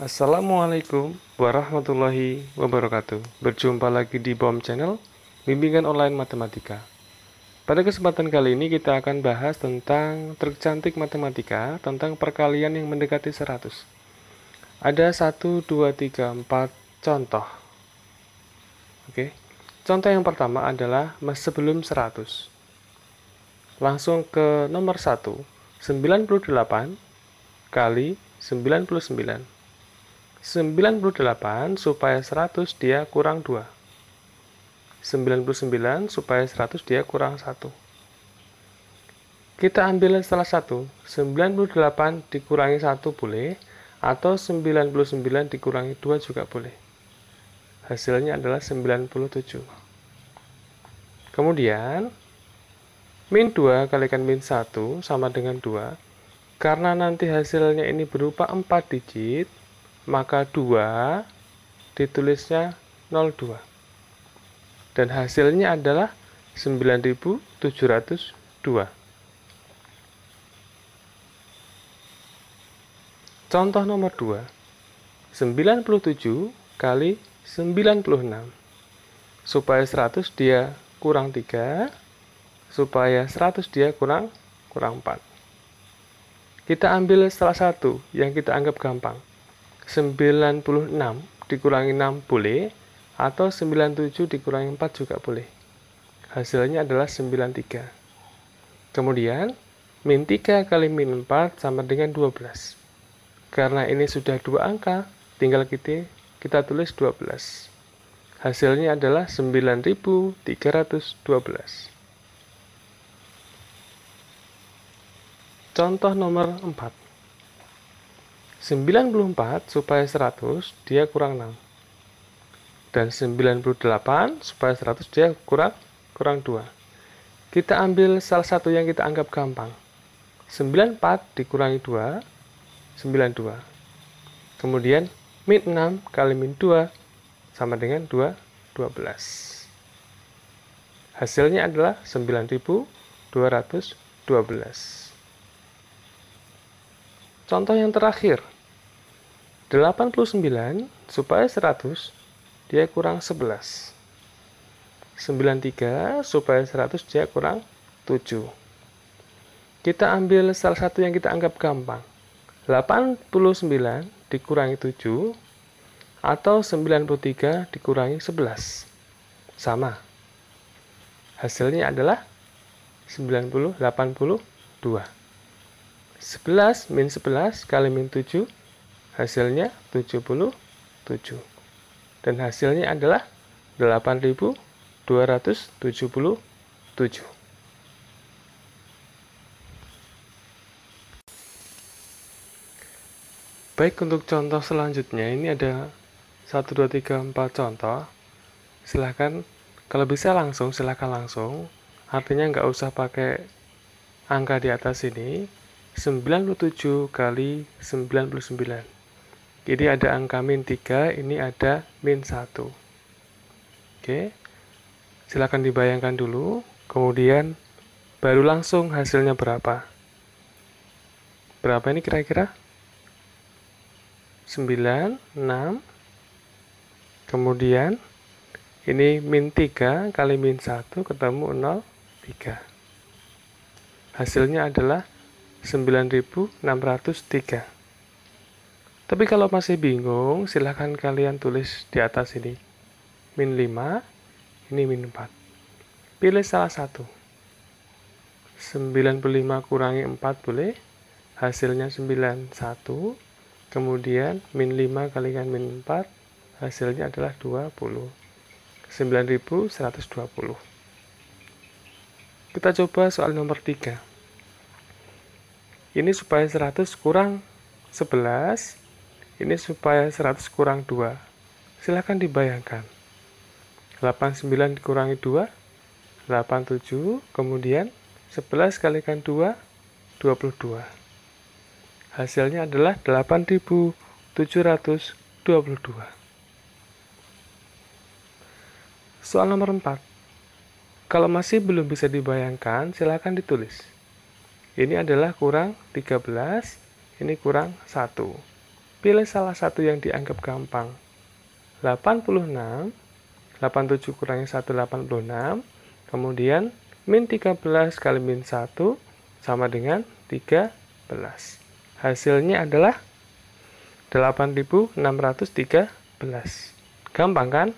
Assalamualaikum warahmatullahi wabarakatuh. Berjumpa lagi di BOM Channel, bimbingan online matematika. Pada kesempatan kali ini kita akan bahas tentang trik cantik matematika, tentang perkalian yang mendekati 100. Ada 1 2 3 4 contoh. Oke. Contoh yang pertama adalah sebelum 100. Langsung ke nomor 1, 98 kali 99 98 supaya 100 dia kurang 2. 99 supaya 100 dia kurang 1. Kita ambil salah satu, 98 dikurangi 1 boleh, atau 99 dikurangi 2 juga boleh. Hasilnya adalah 97. Kemudian, min 2 kalikan min 1 sama dengan 2, karena nanti hasilnya ini berupa 4 digit, maka 2 ditulisnya 02. Dan hasilnya adalah 9702. Contoh nomor 2. 97 kali 96. Supaya 100 dia kurang 3, supaya 100 dia kurang kurang 4. Kita ambil salah satu yang kita anggap gampang. 96 dikurangi 6 boleh atau 97 dikurangi 4 juga boleh. Hasilnya adalah 93. Kemudian, min 3 kali min 4 sama dengan 12. Karena ini sudah dua angka, tinggal kita, kita tulis 12. Hasilnya adalah 9312. Contoh nomor 4. 94 supaya 100 dia kurang 6 dan 98 supaya 100 dia kurang kurang 2 kita ambil salah satu yang kita anggap gampang 94 dikurangi 2 92 kemudian min 6 kali min 2 sama dengan 2 12 hasilnya adalah 9212 Contoh yang terakhir, 89 supaya 100, dia kurang 11. 93 supaya 100, dia kurang 7. Kita ambil salah satu yang kita anggap gampang. 89 dikurangi 7 atau 93 dikurangi 11. Sama. Hasilnya adalah 90, 82. 11 min 11 kali min 7 hasilnya 77 dan hasilnya adalah 8277 Baik untuk contoh selanjutnya ini ada 1, 2, 3, 4 contoh Silahkan kalau bisa langsung silahkan langsung Artinya nggak usah pakai angka di atas ini 97 kali 99 jadi ada angka min 3 ini ada min 1 oke silakan dibayangkan dulu kemudian baru langsung hasilnya berapa berapa ini kira-kira 9 6 kemudian ini min 3 kali min 1 ketemu 0 3 hasilnya adalah 9603. Tapi kalau masih bingung, silahkan kalian tulis di atas ini. Min 5, ini min 4. Pilih salah satu. 95 kurangi 4 boleh. Hasilnya 91. Kemudian min 5 kalikan min 4, hasilnya adalah 20. 9120. Kita coba soal nomor 3 ini supaya 100 kurang 11 ini supaya 100 kurang 2 silahkan dibayangkan 89 dikurangi 2 87 kemudian 11 kalikan 2 22 hasilnya adalah 8722 soal nomor 4 kalau masih belum bisa dibayangkan silahkan ditulis ini adalah kurang 13, ini kurang 1. Pilih salah satu yang dianggap gampang. 86, 87 kurangnya 1, 86. Kemudian, min 13 kali min 1 sama dengan 13. Hasilnya adalah 8613. Gampang kan?